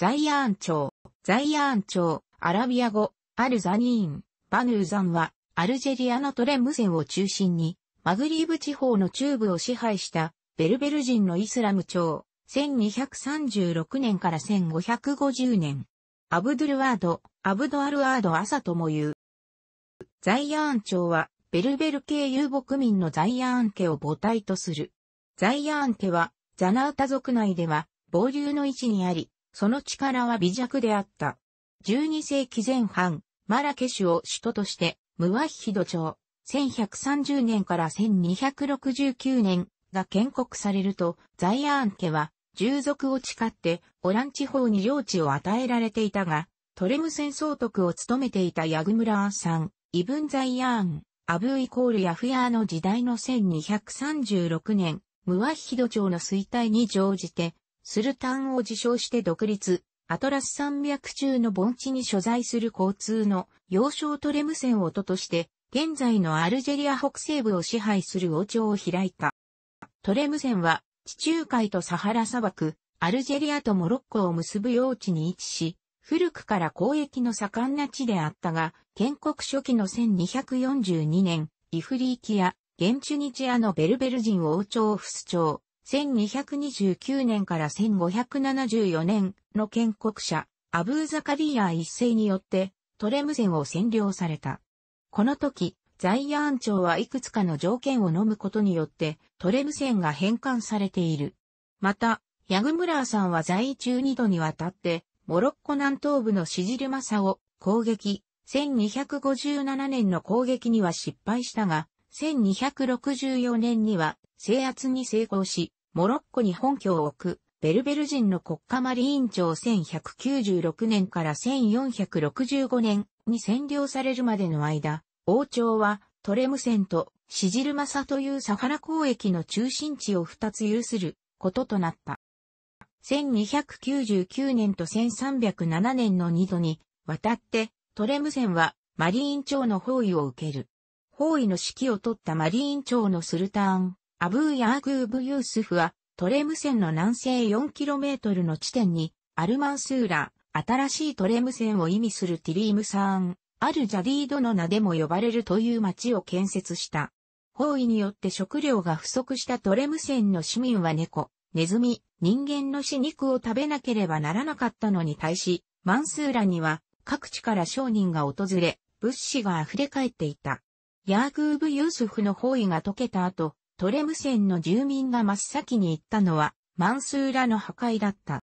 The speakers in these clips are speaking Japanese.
ザイアーン朝、ザイアーン朝、アラビア語、アルザニーン、バヌーザンは、アルジェリアのトレムンを中心に、マグリーブ地方の中部を支配したベルベル人のイスラム朝、1236年から1550年。アブドゥルワード、アブドアルワード朝とも言う。ザイアーン朝は、ベルベル系遊牧民のザイアーン家を母体とする。ザイアーン家は、ザナウタ族内では、暴流の位置にあり、その力は微弱であった。12世紀前半、マラケシュを首都として、ムワヒド朝、1130年から1269年が建国されると、ザイアーン家は、従属を誓って、オラン地方に領地を与えられていたが、トレム戦総督を務めていたヤグムラーさん、イブンザイアーン、アブーイコールヤフヤーの時代の1236年、ムワヒド朝の衰退に乗じて、スルタンを自称して独立、アトラス山脈中の盆地に所在する交通の要衝トレム線を都として、現在のアルジェリア北西部を支配する王朝を開いた。トレム線は地中海とサハラ砂漠、アルジェリアとモロッコを結ぶ用地に位置し、古くから交易の盛んな地であったが、建国初期の1242年、イフリーキア、現チュニチアのベルベル人王朝不ス朝、1229年から1574年の建国者、アブーザカリーア一世によって、トレムセンを占領された。この時、ザイヤーン朝はいくつかの条件を飲むことによって、トレムセンが返還されている。また、ヤグムラーさんは在位中二度にわたって、モロッコ南東部のシジルマサを攻撃、1257年の攻撃には失敗したが、1264年には制圧に成功し、モロッコに本拠を置く、ベルベル人の国家マリーン朝1196年から1465年に占領されるまでの間、王朝はトレムンとシジルマサというサハラ交易の中心地を2つ有することとなった。1299年と1307年の2度に渡ってトレムンはマリーン朝の包囲を受ける。包囲の指揮を取ったマリーン朝のスルターン、アブーヤーグーブユースフは、トレム線の南西 4km の地点に、アルマンスーラ、新しいトレム線を意味するティリームサーン、アルジャディードの名でも呼ばれるという町を建設した。包囲によって食料が不足したトレム線の市民は猫、ネズミ、人間の死肉を食べなければならなかったのに対し、マンスーラには各地から商人が訪れ、物資が溢れ返っていた。ヤーグーブ・ユースフの包囲が解けた後、トレム線の住民が真っ先に行ったのは、マンスーラの破壊だった。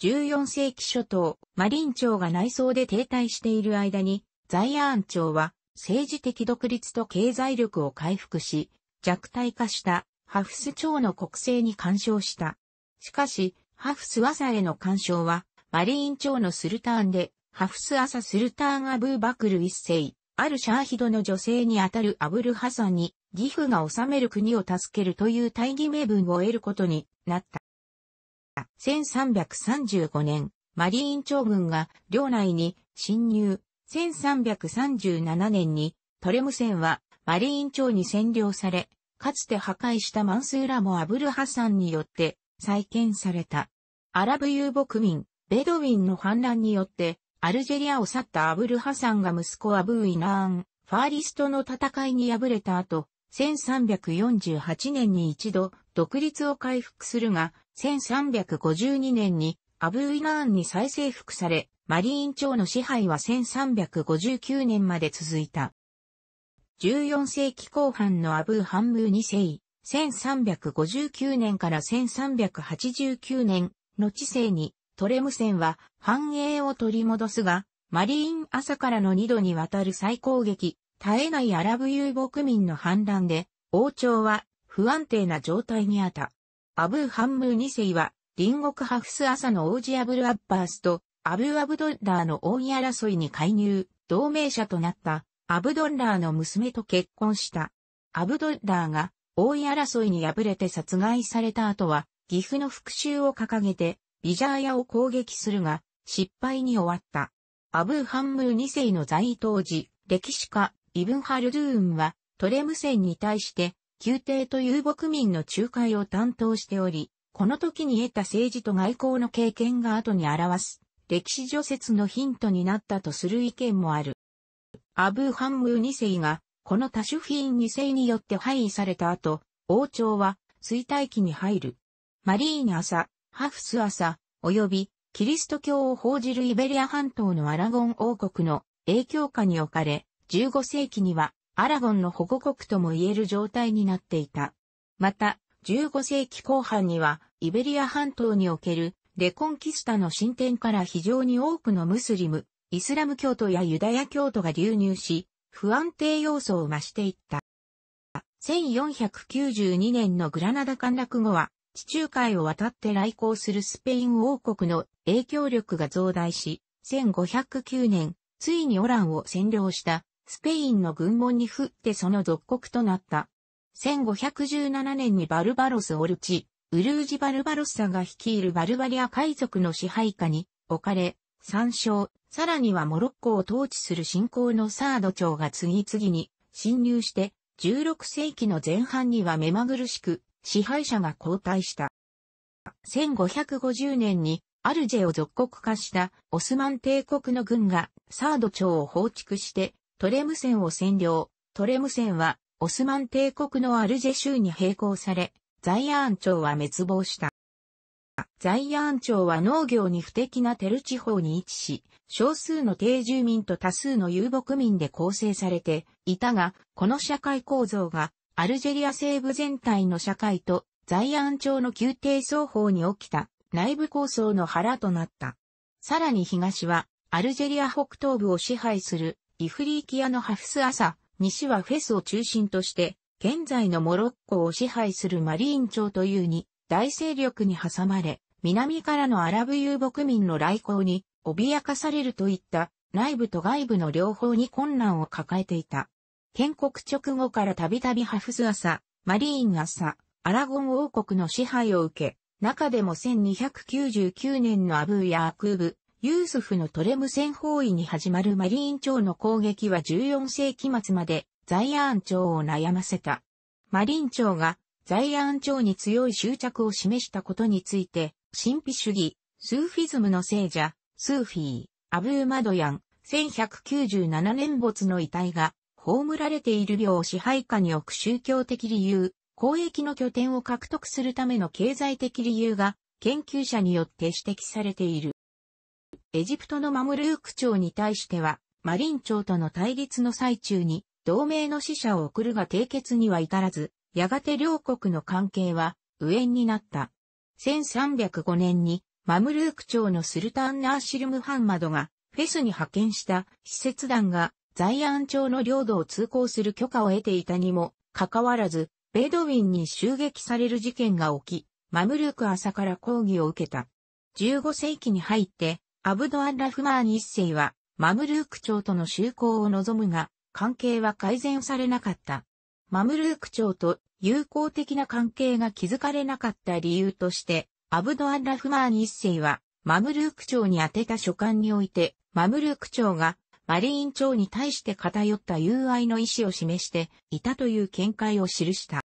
14世紀初頭、マリン朝が内装で停滞している間に、ザイアーン朝は政治的独立と経済力を回復し、弱体化したハフス朝の国政に干渉した。しかし、ハフス朝への干渉は、マリン朝のスルターンで、ハフス朝スルターンアブーバクル一世、あるシャーヒドの女性にあたるアブルハサに、義父が治める国を助けるという大義名分を得ることになった。1335年、マリーン朝軍が領内に侵入。1337年にトレムセンはマリーン朝に占領され、かつて破壊したマンスーラもアブルハサンによって再建された。アラブ遊牧民、ベドウィンの反乱によって、アルジェリアを去ったアブルハサンが息子アブーイナーン、ファーリストの戦いに敗れた後、1348年に一度独立を回復するが、1352年にアブーィナーンに再征服され、マリーン朝の支配は1359年まで続いた。14世紀後半のアブーハンムー2世、1359年から1389年の治世にトレム戦は繁栄を取り戻すが、マリーン朝からの2度にわたる再攻撃、絶えないアラブ遊牧民の反乱で、王朝は不安定な状態にあった。アブー・ハンムー2世は、隣国ハフス朝の王子アブル・アッバースとアブ・ーアブドンダーの王位争いに介入、同盟者となったアブドンダーの娘と結婚した。アブドンダーが王位争いに敗れて殺害された後は、岐阜の復讐を掲げて、ビジャーヤを攻撃するが、失敗に終わった。アブー・ハンムー2世の在位当時、歴史家、イブンハルドゥーンはトレムセンに対して宮廷と遊牧民の仲介を担当しており、この時に得た政治と外交の経験が後に表す歴史除説のヒントになったとする意見もある。アブーハンムー2世がこのタシュフィーン2世によって廃位された後、王朝は衰退期に入る。マリーニ朝、ハフス朝、及びキリスト教を報じるイベリア半島のアラゴン王国の影響下に置かれ、15世紀にはアラゴンの保護国とも言える状態になっていた。また、15世紀後半にはイベリア半島におけるレコンキスタの進展から非常に多くのムスリム、イスラム教徒やユダヤ教徒が流入し、不安定要素を増していった。1492年のグラナダ陥落後は、地中海を渡って来航するスペイン王国の影響力が増大し、1509年、ついにオランを占領したスペインの軍門に降ってその属国となった。1517年にバルバロス・オルチ、ウルージ・バルバロッサが率いるバルバリア海賊の支配下に置かれ、参照、さらにはモロッコを統治する信仰のサード朝が次々に侵入して、16世紀の前半には目まぐるしく支配者が交代した。1550年にアルジェを属国化したオスマン帝国の軍がサード朝を放築してトレム線を占領。トレム線は、オスマン帝国のアルジェ州に並行され、ザイアーン朝は滅亡した。ザイアーン朝は農業に不適なテル地方に位置し、少数の定住民と多数の遊牧民で構成されていたが、この社会構造がアルジェリア西部全体の社会とザイアン朝の宮廷双方に起きた内部構想の腹となった。さらに東はアルジェリア北東部を支配するイフリーキアのハフス朝、西はフェスを中心として、現在のモロッコを支配するマリーン朝というに、大勢力に挟まれ、南からのアラブ遊牧民の来航に、脅かされるといった、内部と外部の両方に困難を抱えていた。建国直後からたびたびハフス朝、マリーン朝、アラゴン王国の支配を受け、中でも1299年のアブーヤークーブ、ユースフのトレム戦方位に始まるマリーン朝の攻撃は14世紀末までザイアーン朝を悩ませた。マリーン朝がザイアーン朝に強い執着を示したことについて、神秘主義、スーフィズムの聖者、スーフィー、アブーマドヤン、1197年没の遺体が、葬られている領を支配下に置く宗教的理由、公益の拠点を獲得するための経済的理由が、研究者によって指摘されている。エジプトのマムルーク朝に対しては、マリン朝との対立の最中に、同盟の使者を送るが締結には至らず、やがて両国の関係は、無縁になった。1305年に、マムルーク朝のスルタン・ナーシル・ムハンマドが、フェスに派遣した施設団が、在安朝の領土を通行する許可を得ていたにも、かかわらず、ベドウィンに襲撃される事件が起き、マムルーク朝から抗議を受けた。15世紀に入って、アブドアン・ラフマーニ一世は、マムルーク朝との修好を望むが、関係は改善されなかった。マムルーク朝と友好的な関係が築かれなかった理由として、アブドアン・ラフマーニ一世は、マムルーク朝に宛てた書簡において、マムルーク朝がマリーン朝に対して偏った友愛の意思を示していたという見解を記した。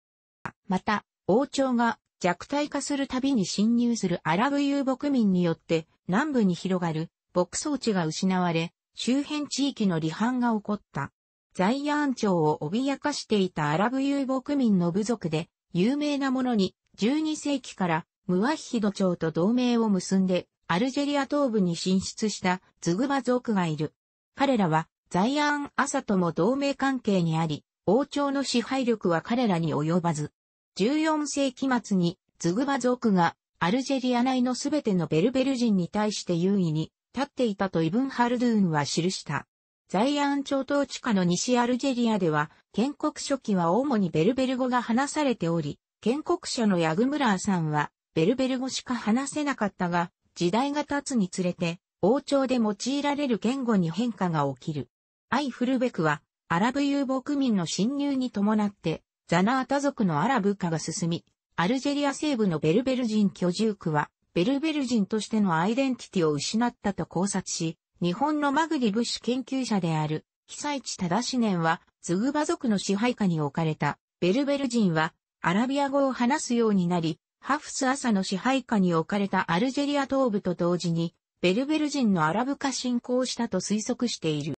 また、王朝が弱体化するたびに侵入するアラブ遊牧民によって南部に広がる牧草地が失われ、周辺地域の離反が起こった。ザイアーン朝を脅かしていたアラブ遊牧民の部族で、有名なものに12世紀からムワヒド朝と同盟を結んで、アルジェリア東部に進出したズグバ族がいる。彼らはザイアーン朝とも同盟関係にあり、王朝の支配力は彼らに及ばず、14世紀末にズグバ族がアルジェリア内のすべてのベルベル人に対して優位に立っていたとイブンハルドゥーンは記した。イアン朝統治下の西アルジェリアでは、建国初期は主にベルベル語が話されており、建国者のヤグムラーさんは、ベルベル語しか話せなかったが、時代が経つにつれて、王朝で用いられる言語に変化が起きる。アイフルベクは、アラブ遊牧民の侵入に伴って、ザナータ族のアラブ化が進み、アルジェリア西部のベルベル人居住区は、ベルベル人としてのアイデンティティを失ったと考察し、日本のマグリブ史研究者である、被災地正年は、ズグバ族の支配下に置かれた、ベルベル人は、アラビア語を話すようになり、ハフス朝の支配下に置かれたアルジェリア東部と同時に、ベルベル人のアラブ化進行したと推測している。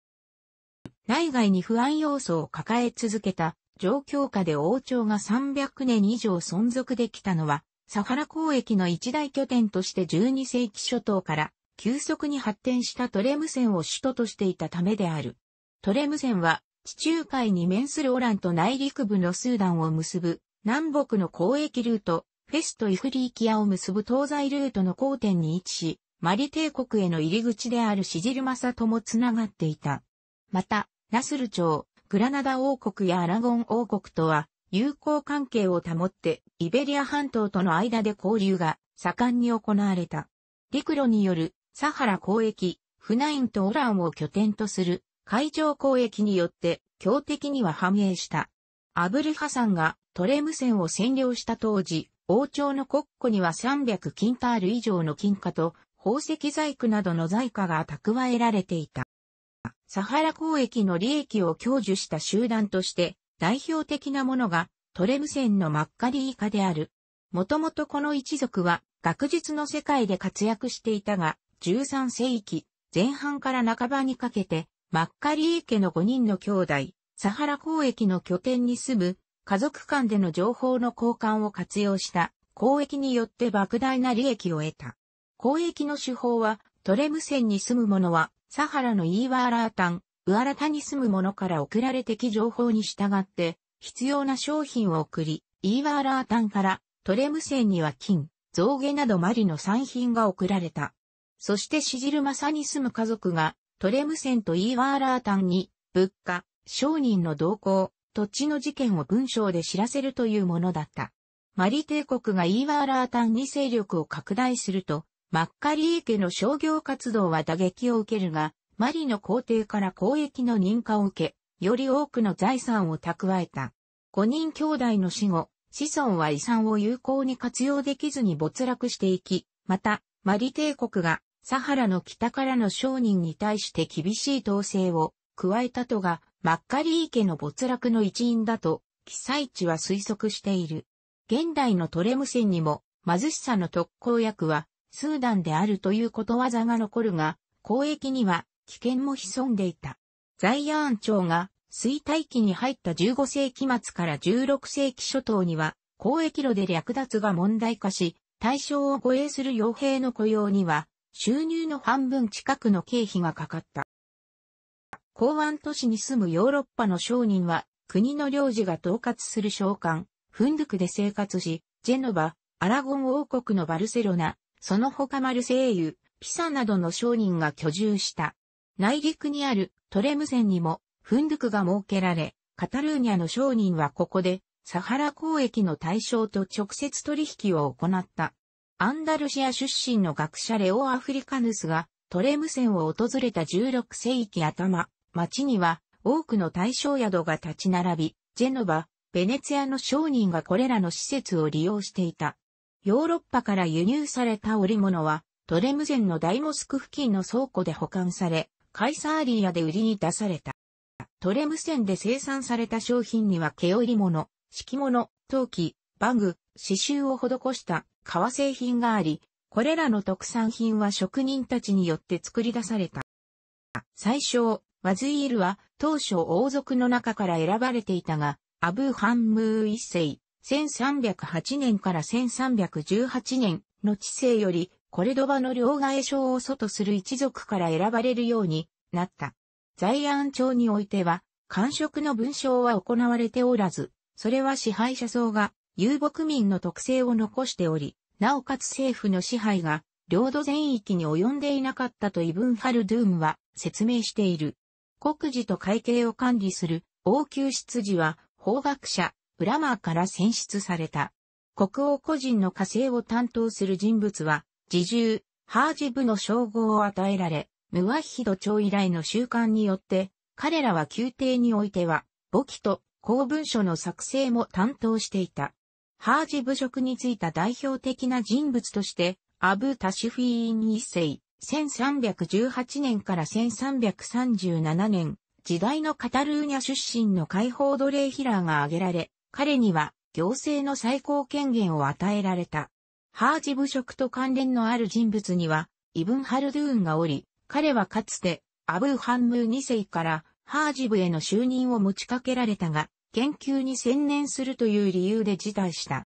内外に不安要素を抱え続けた状況下で王朝が300年以上存続できたのは、サハラ交易の一大拠点として12世紀初頭から急速に発展したトレム線を首都としていたためである。トレム線は地中海に面するオランと内陸部のスーダンを結ぶ南北の交易ルート、フェスとイフリーキアを結ぶ東西ルートの交点に位置し、マリ帝国への入り口であるシジルマサともつながっていた。また、ナスル朝、グラナダ王国やアラゴン王国とは友好関係を保ってイベリア半島との間で交流が盛んに行われた。陸路によるサハラ交易、フナインとオランを拠点とする海上交易によって強敵には繁栄した。アブルハサンがトレム船を占領した当時、王朝の国庫には300キンタール以上の金貨と宝石細工などの財貨が蓄えられていた。サハラ交易の利益を享受した集団として代表的なものがトレムンのマッカリー家である。もともとこの一族は学術の世界で活躍していたが、13世紀前半から半ばにかけて、マッカリー家の5人の兄弟、サハラ交易の拠点に住む家族間での情報の交換を活用した交易によって莫大な利益を得た。交易の手法はトレムンに住む者はサハラのイーワーラータン、ウアラタに住む者から送られてき情報に従って、必要な商品を送り、イーワーラータンからトレムセンには金、象牙などマリの産品が送られた。そしてシジルマサに住む家族がトレムセンとイーワーラータンに物価、商人の動向、土地の事件を文章で知らせるというものだった。マリ帝国がイーワーラータンに勢力を拡大すると、マッカリー家の商業活動は打撃を受けるが、マリの皇帝から公益の認可を受け、より多くの財産を蓄えた。5人兄弟の死後、子孫は遺産を有効に活用できずに没落していき、また、マリ帝国がサハラの北からの商人に対して厳しい統制を加えたとが、マッカリー家の没落の一因だと、記載地は推測している。現代のトレムセンにも、貧しさの特効薬は、スーダンであるということわざが残るが、交易には危険も潜んでいた。ザイヤーン朝が衰退期に入った15世紀末から16世紀初頭には、交易路で略奪が問題化し、対象を護衛する傭兵の雇用には、収入の半分近くの経費がかかった。港湾都市に住むヨーロッパの商人は、国の領事が統括する商館、フンドゥクで生活し、ジェノバ、アラゴン王国のバルセロナ、その他マルセイユ、ピサなどの商人が居住した。内陸にあるトレムセンにもフンドゥクが設けられ、カタルーニャの商人はここでサハラ交易の対象と直接取引を行った。アンダルシア出身の学者レオ・アフリカヌスがトレムセンを訪れた16世紀頭、町には多くの対象宿が立ち並び、ジェノバ、ベネツィアの商人がこれらの施設を利用していた。ヨーロッパから輸入された織物は、トレムゼンの大モスク付近の倉庫で保管され、カイサーリアで売りに出された。トレムセンで生産された商品には毛織物、敷物、陶器、バング、刺繍を施した革製品があり、これらの特産品は職人たちによって作り出された。最初、ワズイールは当初王族の中から選ばれていたが、アブハンムー一世、1308年から1318年の治世よりコルドバの両替商を祖とする一族から選ばれるようになった。在安庁においては、官職の文章は行われておらず、それは支配者層が遊牧民の特性を残しており、なおかつ政府の支配が領土全域に及んでいなかったとイブンハルドゥームは説明している。国事と会計を管理する王宮執事は法学者、ブラマーから選出された。国王個人の火星を担当する人物は、自重、ハージブの称号を与えられ、ムワヒド朝以来の習慣によって、彼らは宮廷においては、簿記と公文書の作成も担当していた。ハージ部職に就いた代表的な人物として、アブ・タシフィーン一世、1318年から1337年、時代のカタルーニャ出身の解放奴隷ヒラーが挙げられ、彼には行政の最高権限を与えられた。ハージ部職と関連のある人物には、イブン・ハルドゥーンがおり、彼はかつて、アブー・ハンムー2世からハージ部への就任を持ちかけられたが、研究に専念するという理由で辞退した。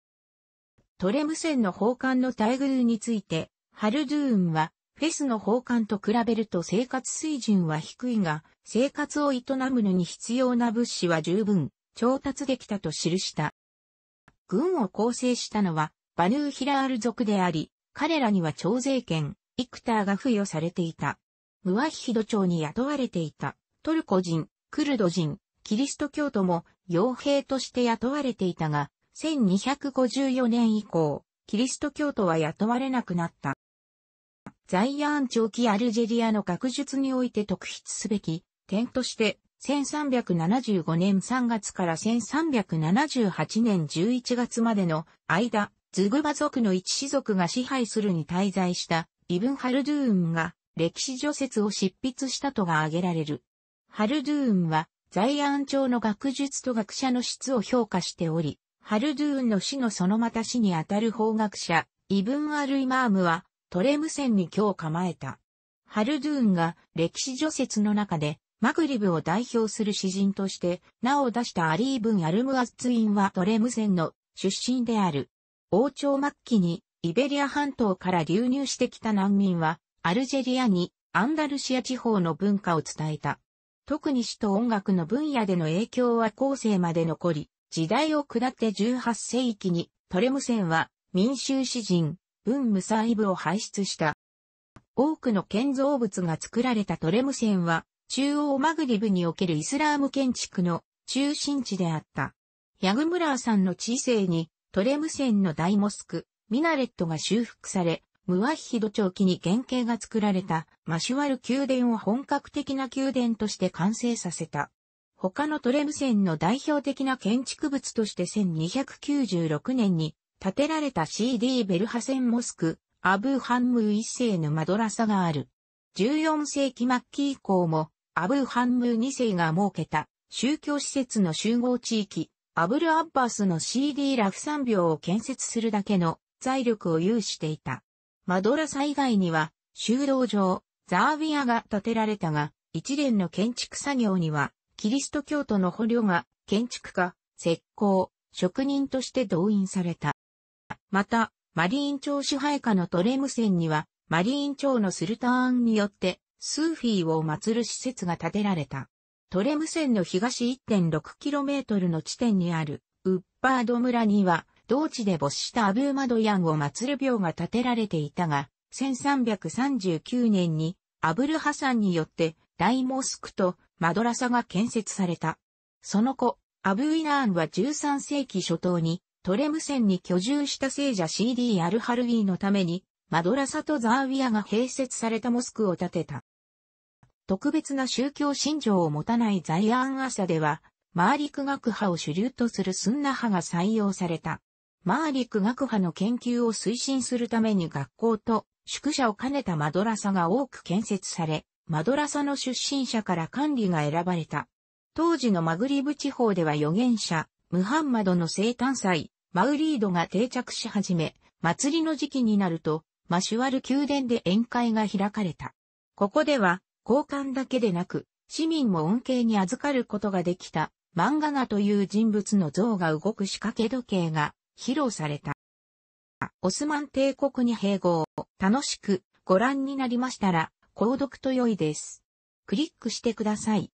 トレムンの奉還の待遇について、ハルドゥーンは、フェスの奉還と比べると生活水準は低いが、生活を営むのに必要な物資は十分、調達できたと記した。軍を構成したのは、バヌーヒラール族であり、彼らには徴税権、イクターが付与されていた。ムワヒヒド町に雇われていた、トルコ人、クルド人、キリスト教徒も、傭兵として雇われていたが、1254年以降、キリスト教徒は雇われなくなった。ザイアン長期アルジェリアの学術において特筆すべき点として、1375年3月から1378年11月までの間、ズグバ族の一氏族が支配するに滞在したイブン・ハルドゥーンが歴史除説を執筆したとが挙げられる。ハルドゥーンは在安朝の学術と学者の質を評価しており、ハルドゥーンの死のそのまた死にあたる法学者、イブン・アル・イマームはトレムセンに今日構えた。ハルドゥーンが歴史除説の中でマグリブを代表する詩人として名を出したアリー・ブン・アルムアッツインはドレムゼンの出身である。王朝末期にイベリア半島から流入してきた難民はアルジェリアにアンダルシア地方の文化を伝えた。特に詩と音楽の分野での影響は後世まで残り、時代を下って18世紀にトレムセンは民衆詩人、文武サイブを輩出した。多くの建造物が作られたトレムセンは中央マグリブにおけるイスラーム建築の中心地であった。ヤグムラーさんの知性にトレムセンの大モスク、ミナレットが修復され、ムワヒド長期に原型が作られたマシュワル宮殿を本格的な宮殿として完成させた。他のトレムセンの代表的な建築物として1296年に建てられた CD ベルハセンモスク、アブーハンムー一世のマドラサがある。14世紀末期以降もアブーハンムー2世が設けた宗教施設の集合地域、アブル・アッバースの CD ラフ産病を建設するだけの財力を有していた。マドラサ以外には、修道場、ザービアが建てられたが、一連の建築作業には、キリスト教徒の捕虜が、建築家、石膏、職人として動員された。また、マリーン朝支配下のトレムセンには、マリーン朝のスルターンによってスーフィーを祀る施設が建てられた。トレム線の東 1.6km の地点にあるウッパード村には、同地で没したアブーマドヤンを祀る廟が建てられていたが、1339年にアブルハサンによって大モスクとマドラサが建設された。その後、アブーイナーンは13世紀初頭にトレム線に居住した聖者 CD アルハルウィのためにマドラサとザーウィアが併設されたモスクを建てた。特別な宗教信条を持たないザイアン・アサでは、マーリク学派を主流とするスンナ派が採用された。マーリク学派の研究を推進するために学校と宿舎を兼ねたマドラサが多く建設され、マドラサの出身者から管理が選ばれた。当時のマグリブ地方では預言者、ムハンマドの生誕祭、マウリードが定着し始め、祭りの時期になると、マシュワル宮殿で宴会が開かれた。ここでは、交換だけでなく、市民も恩恵に預かることができた、漫画家という人物の像が動く仕掛け時計が披露された。オスマン帝国に併合、を楽しくご覧になりましたら、購読と良いです。クリックしてください。